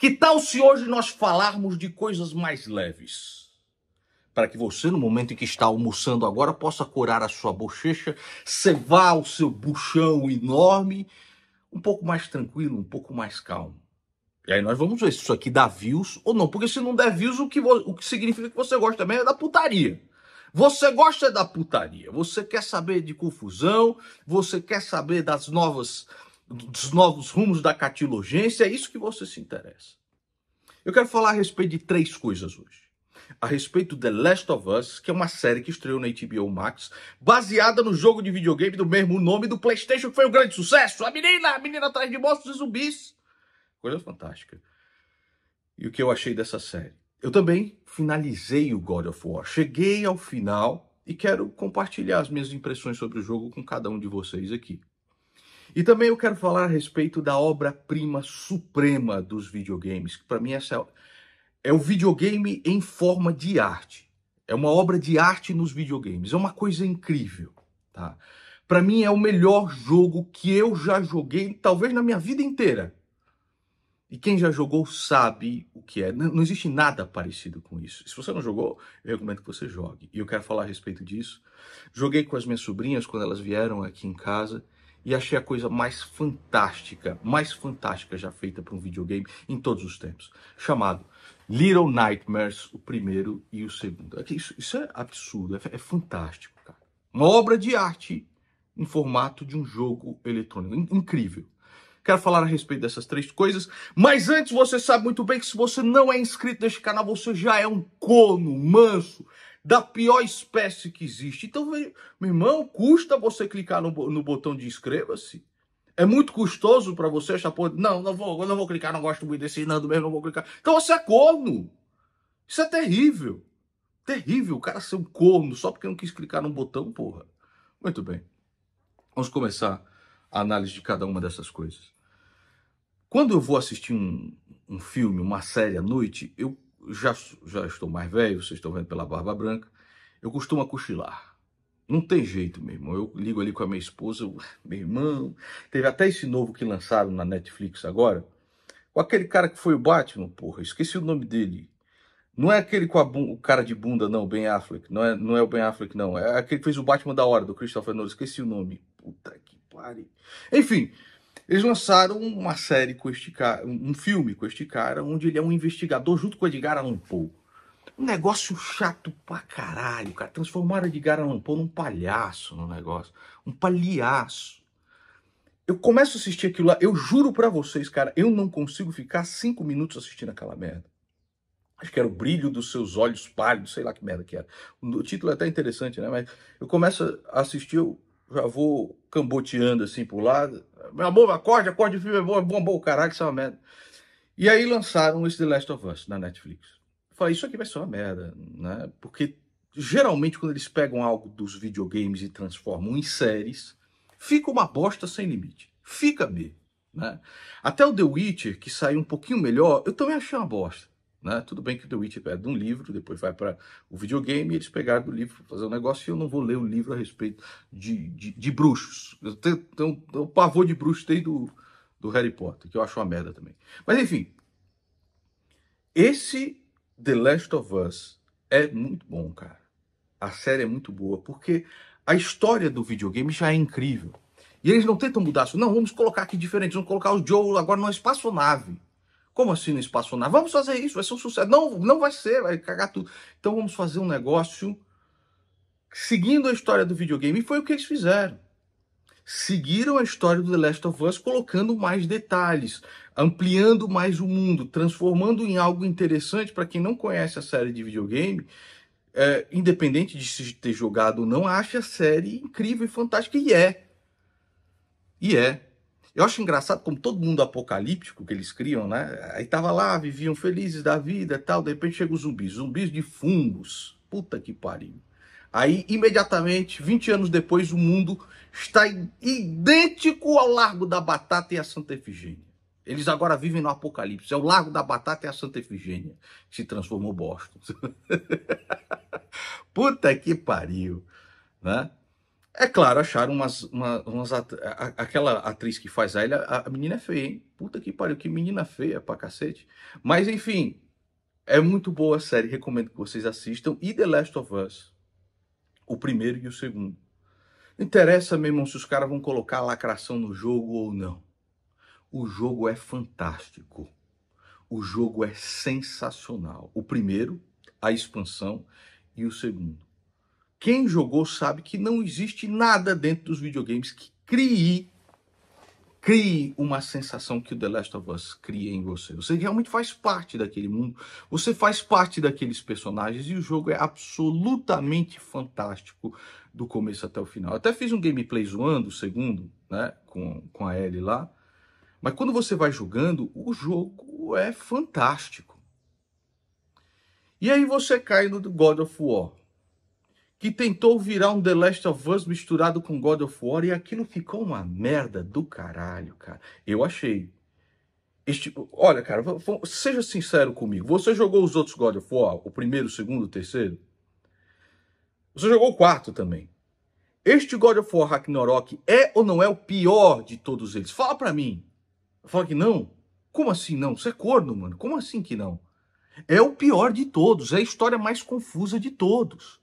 Que tal se hoje nós falarmos de coisas mais leves? Para que você, no momento em que está almoçando agora, possa curar a sua bochecha, cevar o seu buchão enorme, um pouco mais tranquilo, um pouco mais calmo. E aí nós vamos ver se isso aqui dá views ou não. Porque se não der views, o que, o que significa que você gosta também é da putaria. Você gosta da putaria, você quer saber de confusão, você quer saber das novas dos novos rumos da catilogência, é isso que você se interessa. Eu quero falar a respeito de três coisas hoje. A respeito de The Last of Us, que é uma série que estreou na HBO Max, baseada no jogo de videogame do mesmo nome do PlayStation, que foi um grande sucesso. A menina, a menina atrás de monstros e zumbis. Coisa fantástica. E o que eu achei dessa série? Eu também finalizei o God of War. Cheguei ao final e quero compartilhar as minhas impressões sobre o jogo com cada um de vocês aqui. E também eu quero falar a respeito da obra-prima suprema dos videogames, que para mim essa é, é o videogame em forma de arte. É uma obra de arte nos videogames, é uma coisa incrível, tá? Para mim é o melhor jogo que eu já joguei, talvez na minha vida inteira. E quem já jogou sabe o que é. Não, não existe nada parecido com isso. Se você não jogou, eu recomendo que você jogue. E eu quero falar a respeito disso. Joguei com as minhas sobrinhas quando elas vieram aqui em casa e achei a coisa mais fantástica, mais fantástica já feita para um videogame em todos os tempos, chamado Little Nightmares, o primeiro e o segundo. É isso, isso é absurdo, é, é fantástico, cara. Uma obra de arte em formato de um jogo eletrônico, in, incrível. Quero falar a respeito dessas três coisas, mas antes você sabe muito bem que se você não é inscrito neste canal, você já é um cono manso, da pior espécie que existe. Então, meu irmão, custa você clicar no, no botão de inscreva-se? É muito custoso para você achar, pô, não, não vou, não vou clicar, não gosto muito desse Nando mesmo, não vou clicar. Então você é corno. Isso é terrível. Terrível o cara ser um corno só porque não quis clicar num botão, porra. Muito bem. Vamos começar a análise de cada uma dessas coisas. Quando eu vou assistir um, um filme, uma série à noite, eu já, já estou mais velho, vocês estão vendo pela barba branca, eu costumo cochilar. Não tem jeito, meu irmão. Eu ligo ali com a minha esposa, eu, meu irmão. Teve até esse novo que lançaram na Netflix agora. Com aquele cara que foi o Batman, porra, esqueci o nome dele. Não é aquele com o cara de bunda, não, Ben Affleck. Não é, não é o Ben Affleck, não. É aquele que fez o Batman da hora, do Christopher Nolan. Esqueci o nome. Puta que pariu. Enfim, eles lançaram uma série com este cara, um filme com este cara, onde ele é um investigador junto com Edgar Allan Poe. Um negócio chato pra caralho, cara. Transformaram Edgar Allan Poe num palhaço no negócio. Um palhaço. Eu começo a assistir aquilo lá, eu juro para vocês, cara, eu não consigo ficar cinco minutos assistindo aquela merda. Acho que era o brilho dos seus olhos pálidos, sei lá que merda que era. O título é até interessante, né? Mas eu começo a assistir, eu já vou camboteando assim pro lado. Meu amor, acorde, acorde, o filme é bom, é bom, bom, caralho, isso é uma merda. E aí lançaram esse The Last of Us na Netflix. Eu falei, isso aqui vai ser uma merda, né? Porque geralmente quando eles pegam algo dos videogames e transformam em séries, fica uma bosta sem limite. Fica b né? Até o The Witcher, que saiu um pouquinho melhor, eu também achei uma bosta. Né? Tudo bem que o The Witcher é de um livro, depois vai para o videogame, e eles pegaram o livro para fazer um negócio, e eu não vou ler o livro a respeito de, de, de bruxos. Eu tenho, tenho um pavor de bruxos desde do, do Harry Potter, que eu acho uma merda também. Mas enfim, esse The Last of Us é muito bom, cara. A série é muito boa, porque a história do videogame já é incrível. E eles não tentam mudar isso. Não, vamos colocar aqui diferente, vamos colocar o Joel agora numa espaçonave. Como assim não espaçonave? Vamos fazer isso, vai ser um sucesso. Não, não vai ser, vai cagar tudo. Então vamos fazer um negócio seguindo a história do videogame. E foi o que eles fizeram. Seguiram a história do The Last of Us, colocando mais detalhes, ampliando mais o mundo, transformando em algo interessante para quem não conhece a série de videogame. É, independente de se ter jogado ou não, acha a série incrível e fantástica. E é. E é. Eu acho engraçado como todo mundo apocalíptico que eles criam, né? Aí tava lá, viviam felizes da vida e tal, de repente chega os zumbis, zumbis de fungos. Puta que pariu. Aí, imediatamente, 20 anos depois, o mundo está idêntico ao Largo da Batata e a Santa Efigênia. Eles agora vivem no Apocalipse. É o Largo da Batata e a Santa Efigênia que se transformou Boston. Puta que pariu, né? É claro, acharam umas. umas, umas at... Aquela atriz que faz a ela, a, a menina é feia, hein? Puta que pariu, que menina feia pra cacete. Mas enfim, é muito boa a série, recomendo que vocês assistam. E The Last of Us, o primeiro e o segundo. Interessa, meu irmão, se os caras vão colocar lacração no jogo ou não. O jogo é fantástico. O jogo é sensacional. O primeiro, a expansão, e o segundo. Quem jogou sabe que não existe nada dentro dos videogames que crie crie uma sensação que o The Last of Us cria em você. Você realmente faz parte daquele mundo, você faz parte daqueles personagens e o jogo é absolutamente fantástico do começo até o final. até fiz um gameplay zoando o segundo, né, com, com a Ellie lá, mas quando você vai jogando, o jogo é fantástico. E aí você cai no God of War que tentou virar um The Last of Us misturado com God of War e aquilo ficou uma merda do caralho, cara. Eu achei. Este, olha, cara, seja sincero comigo. Você jogou os outros God of War, o primeiro, o segundo, o terceiro? Você jogou o quarto também. Este God of War Ragnarok é ou não é o pior de todos eles? Fala pra mim. Fala que não. Como assim não? Você é corno, mano. Como assim que não? É o pior de todos. É a história mais confusa de todos.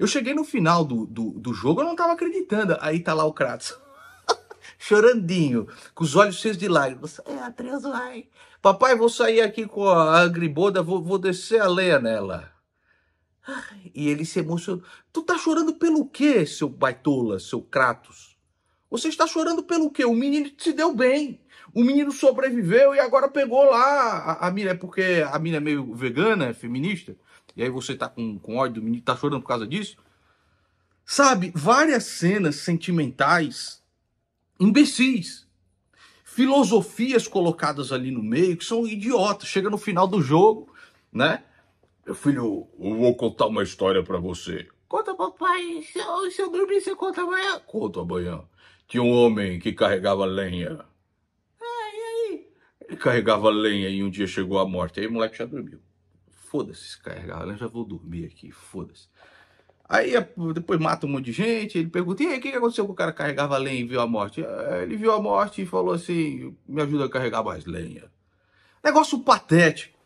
Eu cheguei no final do, do, do jogo, eu não tava acreditando. Aí tá lá o Kratos. Chorandinho, com os olhos cheios de lágrimas. É, Atreus vai. Papai, vou sair aqui com a Agriboda, vou, vou descer a lenha nela. E ele se emocionou. Tu tá chorando pelo quê, seu baitola, seu Kratos? Você está chorando pelo quê? O menino se deu bem. O menino sobreviveu e agora pegou lá a, a mina. É porque a mina é meio vegana, é feminista. E aí você tá com, com ódio do menino, tá chorando por causa disso. Sabe, várias cenas sentimentais imbecis. Filosofias colocadas ali no meio que são idiotas. Chega no final do jogo, né? Meu filho, eu vou contar uma história para você. Conta, papai. Se eu, se eu dormir, você conta amanhã. Conta amanhã. Tinha um homem que carregava lenha. Ah, e aí? Ele carregava lenha e um dia chegou a morte. Aí o moleque já dormiu foda-se carregar, eu já vou dormir aqui, foda-se. Aí depois mata um monte de gente, ele pergunta, e aí, o que aconteceu com o cara que carregava lenha e viu a morte? É, ele viu a morte e falou assim, me ajuda a carregar mais lenha. Negócio patético.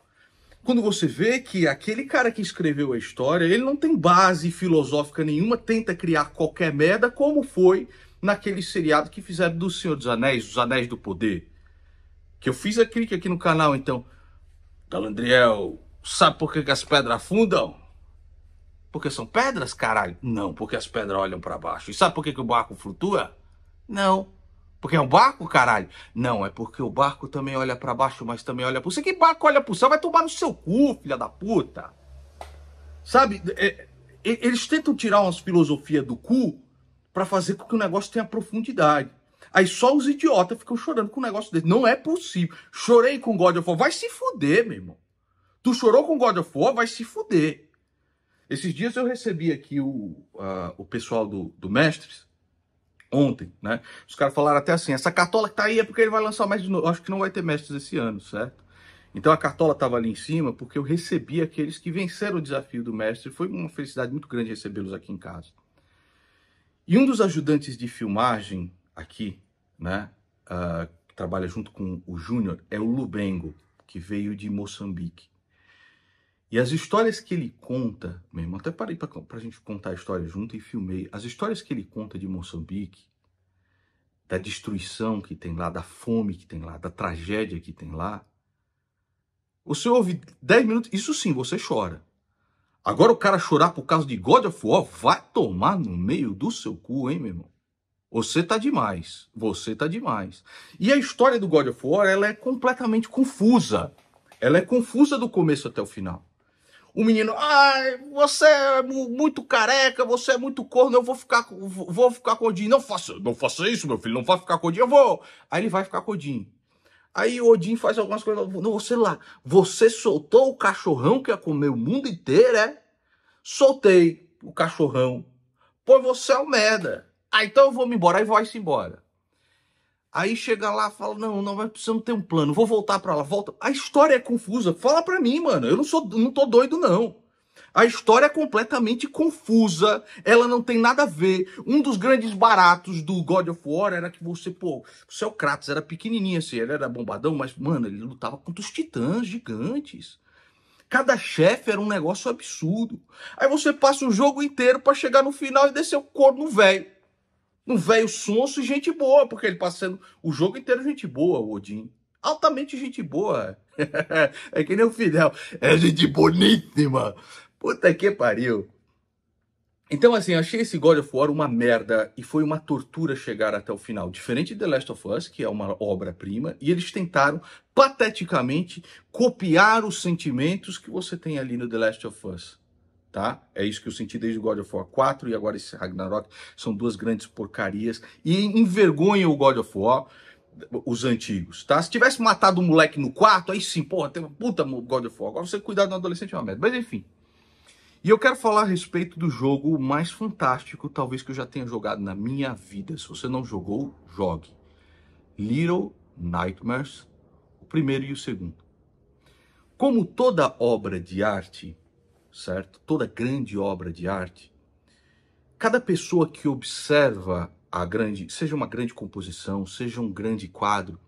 Quando você vê que aquele cara que escreveu a história, ele não tem base filosófica nenhuma, tenta criar qualquer merda, como foi naquele seriado que fizeram do Senhor dos Anéis, Os Anéis do Poder. Que eu fiz a crítica aqui no canal, então. Galandriel, Sabe por que, que as pedras afundam? Porque são pedras, caralho? Não, porque as pedras olham para baixo. E sabe por que, que o barco flutua? Não. Porque é um barco, caralho? Não, é porque o barco também olha para baixo, mas também olha pro céu. Que barco olha pro céu? Vai tomar no seu cu, filha da puta. Sabe? É, eles tentam tirar umas filosofias do cu para fazer com que o negócio tenha profundidade. Aí só os idiotas ficam chorando com um negócio desse. Não é possível. Chorei com God of War. Vai se fuder, meu irmão. Tu chorou com God of War? Vai se fuder. Esses dias eu recebi aqui o, uh, o pessoal do, do Mestres, ontem, né? Os caras falaram até assim: essa cartola que tá aí é porque ele vai lançar mais de novo. Acho que não vai ter Mestres esse ano, certo? Então a cartola tava ali em cima porque eu recebi aqueles que venceram o desafio do Mestre. Foi uma felicidade muito grande recebê-los aqui em casa. E um dos ajudantes de filmagem aqui, né? Uh, que trabalha junto com o Júnior, é o Lubengo, que veio de Moçambique. E as histórias que ele conta, meu irmão, até parei para a gente contar a história junto e filmei. As histórias que ele conta de Moçambique, da destruição que tem lá, da fome que tem lá, da tragédia que tem lá. Você ouve 10 minutos, isso sim, você chora. Agora o cara chorar por causa de God of War vai tomar no meio do seu cu, hein, meu irmão? Você tá demais, você tá demais. E a história do God of War, ela é completamente confusa. Ela é confusa do começo até o final o menino, ai, você é muito careca, você é muito corno, eu vou ficar, vou ficar codinho. Não faça, não faça isso, meu filho, não vai ficar com Odin, eu vou. Aí ele vai ficar com Odin, Aí o Odin faz algumas coisas, não, sei lá, você soltou o cachorrão que ia comer o mundo inteiro, é? Soltei o cachorrão. Pô, você é um merda. Ah, então eu vou me embora. Aí vai-se embora. Aí chega lá, fala: "Não, não, vai precisamos ter um plano. Vou voltar para lá, volta". A história é confusa. Fala para mim, mano. Eu não sou não tô doido não. A história é completamente confusa, ela não tem nada a ver. Um dos grandes baratos do God of War era que você, pô, é o seu Kratos era pequenininho assim, ele era bombadão, mas, mano, ele lutava contra os titãs gigantes. Cada chefe era um negócio absurdo. Aí você passa o jogo inteiro para chegar no final e descer o corno velho. Um velho sonso e gente boa, porque ele passando o jogo inteiro gente boa, o Odin. Altamente gente boa. é que nem o Fidel. É gente boníssima. Puta que pariu. Então, assim, achei esse God of War uma merda e foi uma tortura chegar até o final. Diferente de The Last of Us, que é uma obra-prima, e eles tentaram pateticamente copiar os sentimentos que você tem ali no The Last of Us tá? É isso que eu senti desde God of War 4 e agora esse Ragnarok. São duas grandes porcarias. E envergonha o God of War, os antigos, tá? Se tivesse matado um moleque no quarto, aí sim, porra, tem uma puta God of War. Agora você cuidar de um adolescente é uma merda. Mas enfim. E eu quero falar a respeito do jogo mais fantástico, talvez que eu já tenha jogado na minha vida. Se você não jogou, jogue. Little Nightmares, o primeiro e o segundo. Como toda obra de arte, certo? Toda grande obra de arte, cada pessoa que observa a grande, seja uma grande composição, seja um grande quadro,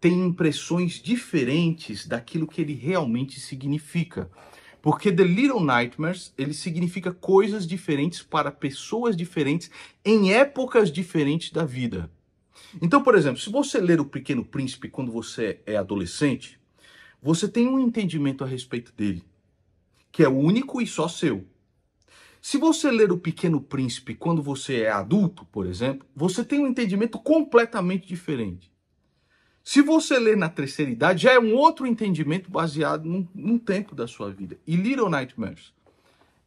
tem impressões diferentes daquilo que ele realmente significa. Porque The Little Nightmares, ele significa coisas diferentes para pessoas diferentes em épocas diferentes da vida. Então, por exemplo, se você ler O Pequeno Príncipe quando você é adolescente, você tem um entendimento a respeito dele que é único e só seu. Se você ler O Pequeno Príncipe quando você é adulto, por exemplo, você tem um entendimento completamente diferente. Se você ler na terceira idade, já é um outro entendimento baseado num, num tempo da sua vida. E Little Nightmares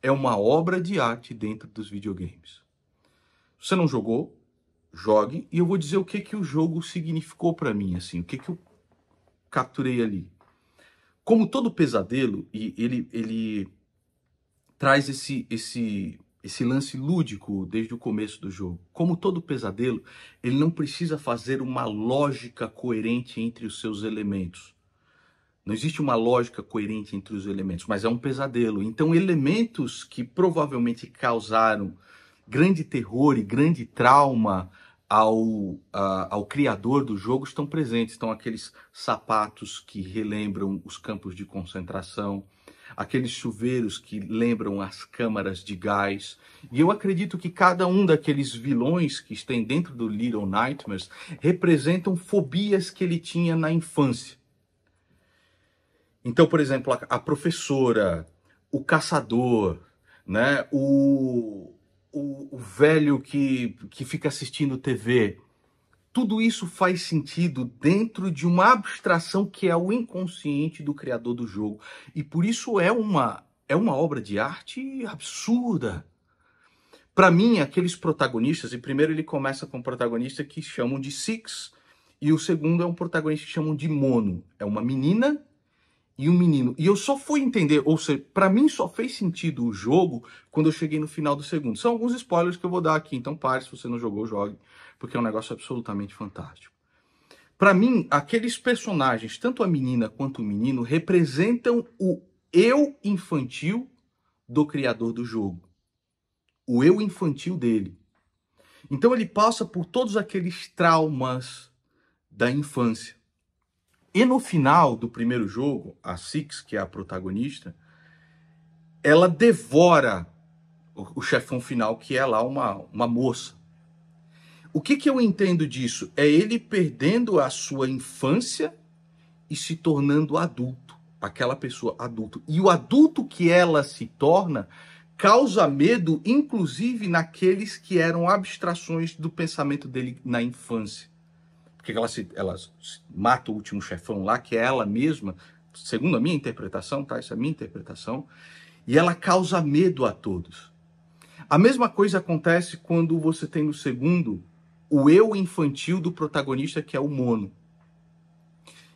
é uma obra de arte dentro dos videogames. Você não jogou? Jogue e eu vou dizer o que que o jogo significou para mim, assim, o que que eu capturei ali. Como todo pesadelo, e ele, ele traz esse, esse, esse lance lúdico desde o começo do jogo. Como todo pesadelo, ele não precisa fazer uma lógica coerente entre os seus elementos. Não existe uma lógica coerente entre os elementos, mas é um pesadelo. Então, elementos que provavelmente causaram grande terror e grande trauma ao, ao criador do jogo estão presentes. Estão aqueles sapatos que relembram os campos de concentração, aqueles chuveiros que lembram as câmaras de gás. E eu acredito que cada um daqueles vilões que estão dentro do Little Nightmares representam fobias que ele tinha na infância. Então, por exemplo, a, a professora, o caçador, né, o, o, o velho que, que fica assistindo TV, tudo isso faz sentido dentro de uma abstração que é o inconsciente do criador do jogo. E por isso é uma, é uma obra de arte absurda. Para mim, aqueles protagonistas, e primeiro ele começa com um protagonista que chamam de Six, e o segundo é um protagonista que chamam de Mono. É uma menina e um menino. E eu só fui entender, ou seja, para mim só fez sentido o jogo quando eu cheguei no final do segundo. São alguns spoilers que eu vou dar aqui, então pare se você não jogou, jogue, porque é um negócio absolutamente fantástico. Para mim, aqueles personagens, tanto a menina quanto o menino, representam o eu infantil do criador do jogo. O eu infantil dele. Então ele passa por todos aqueles traumas da infância e no final do primeiro jogo, a Six, que é a protagonista, ela devora o, chefão final, que é lá uma, uma moça. O que, que eu entendo disso? É ele perdendo a sua infância e se tornando adulto, aquela pessoa adulto. E o adulto que ela se torna causa medo, inclusive naqueles que eram abstrações do pensamento dele na infância. Porque ela, se, ela mata o último chefão lá, que é ela mesma, segundo a minha interpretação, tá? essa é a minha interpretação. E ela causa medo a todos. A mesma coisa acontece quando você tem no segundo o eu infantil do protagonista, que é o mono.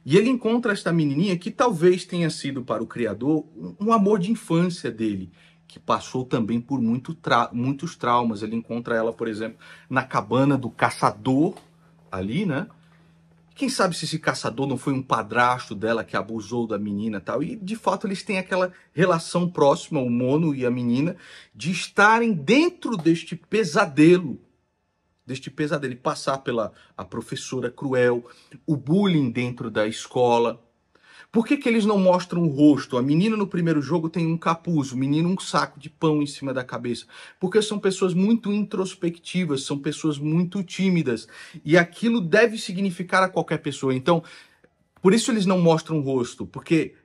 E ele encontra esta menininha que talvez tenha sido para o criador um amor de infância dele, que passou também por muito tra muitos traumas. Ele encontra ela, por exemplo, na cabana do caçador, ali, né? Quem sabe se esse caçador não foi um padrasto dela que abusou da menina e tal. E de fato eles têm aquela relação próxima, o mono e a menina, de estarem dentro deste pesadelo. Deste pesadelo, passar pela a professora cruel, o bullying dentro da escola, por que, que eles não mostram o rosto? A menina no primeiro jogo tem um capuz, o menino um saco de pão em cima da cabeça. Porque são pessoas muito introspectivas, são pessoas muito tímidas. E aquilo deve significar a qualquer pessoa. Então, por isso eles não mostram o rosto, porque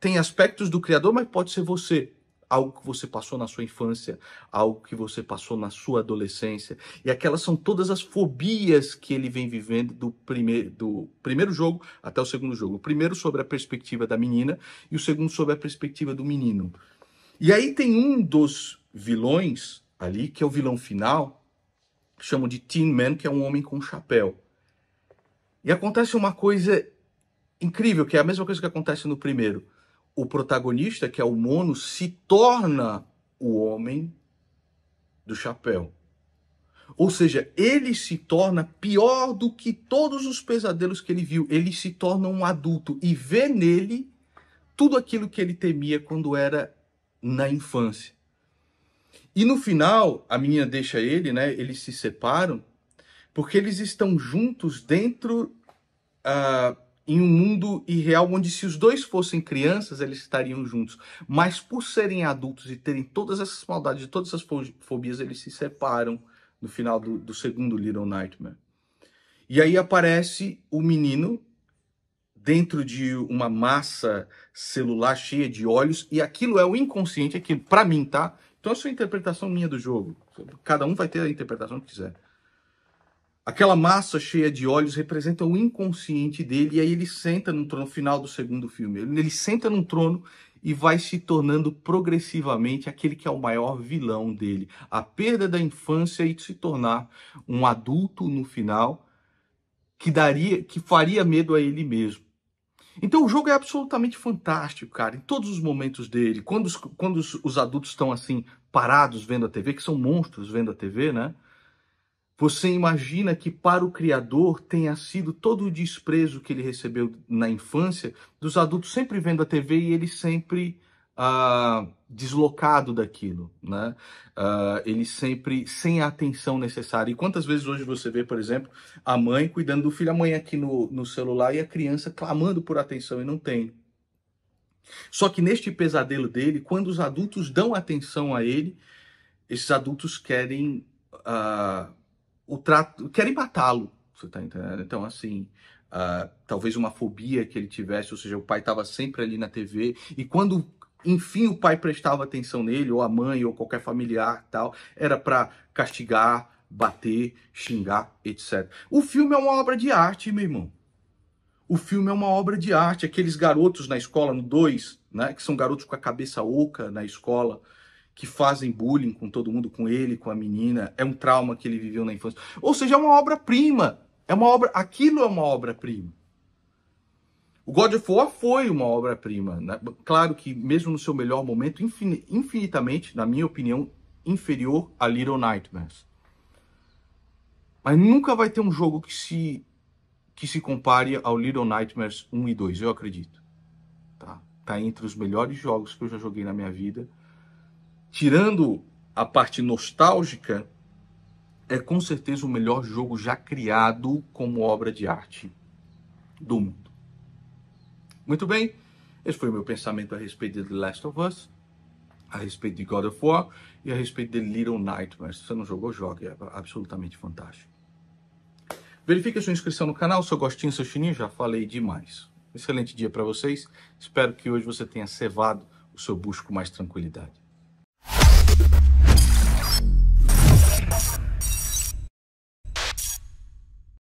tem aspectos do Criador, mas pode ser você algo que você passou na sua infância, algo que você passou na sua adolescência. E aquelas são todas as fobias que ele vem vivendo do, prime do primeiro jogo até o segundo jogo. O primeiro sobre a perspectiva da menina e o segundo sobre a perspectiva do menino. E aí tem um dos vilões ali, que é o vilão final, que chamam de Tin Man, que é um homem com chapéu. E acontece uma coisa incrível, que é a mesma coisa que acontece no primeiro o protagonista, que é o mono, se torna o homem do chapéu. Ou seja, ele se torna pior do que todos os pesadelos que ele viu. Ele se torna um adulto e vê nele tudo aquilo que ele temia quando era na infância. E no final, a menina deixa ele, né? Eles se separam porque eles estão juntos dentro. Uh, em um mundo irreal onde se os dois fossem crianças, eles estariam juntos. Mas por serem adultos e terem todas essas maldades e todas essas fobias, eles se separam no final do, do segundo Little Nightmare. E aí aparece o menino dentro de uma massa celular cheia de olhos, e aquilo é o inconsciente, aquilo, é para mim, tá? Então, essa é a interpretação minha do jogo. Cada um vai ter a interpretação que quiser. Aquela massa cheia de olhos representa o inconsciente dele, e aí ele senta no trono final do segundo filme. Ele, ele senta num trono e vai se tornando progressivamente aquele que é o maior vilão dele. A perda da infância e se tornar um adulto no final que daria, que faria medo a ele mesmo. Então o jogo é absolutamente fantástico, cara, em todos os momentos dele. Quando os, quando os, os adultos estão assim parados vendo a TV, que são monstros vendo a TV, né? Você imagina que para o criador tenha sido todo o desprezo que ele recebeu na infância, dos adultos sempre vendo a TV e ele sempre ah, deslocado daquilo, né? Ah, ele sempre sem a atenção necessária. E quantas vezes hoje você vê, por exemplo, a mãe cuidando do filho, a mãe aqui no, no celular e a criança clamando por atenção e não tem. Só que neste pesadelo dele, quando os adultos dão atenção a ele, esses adultos querem. Ah, o trato, querem matá-lo, você tá entendendo? Então, assim, uh, talvez uma fobia que ele tivesse, ou seja, o pai estava sempre ali na TV, e quando enfim o pai prestava atenção nele, ou a mãe, ou qualquer familiar tal, era para castigar, bater, xingar, etc. O filme é uma obra de arte, meu irmão. O filme é uma obra de arte. Aqueles garotos na escola, no 2, né, que são garotos com a cabeça oca na escola, que fazem bullying com todo mundo, com ele, com a menina, é um trauma que ele viveu na infância. Ou seja, é uma obra-prima. É uma obra, aquilo é uma obra-prima. O God of War foi uma obra-prima. Né? Claro que, mesmo no seu melhor momento, infinitamente, na minha opinião, inferior a Little Nightmares. Mas nunca vai ter um jogo que se, que se compare ao Little Nightmares 1 e 2, eu acredito. Tá? tá entre os melhores jogos que eu já joguei na minha vida tirando a parte nostálgica, é com certeza o melhor jogo já criado como obra de arte do mundo. Muito bem, esse foi o meu pensamento a respeito de The Last of Us, a respeito de God of War e a respeito de Little Nightmares. Se você não jogou, jogue, é absolutamente fantástico. Verifique a sua inscrição no canal, seu gostinho, seu chininho, já falei demais. Excelente dia para vocês, espero que hoje você tenha cevado o seu busco mais tranquilidade.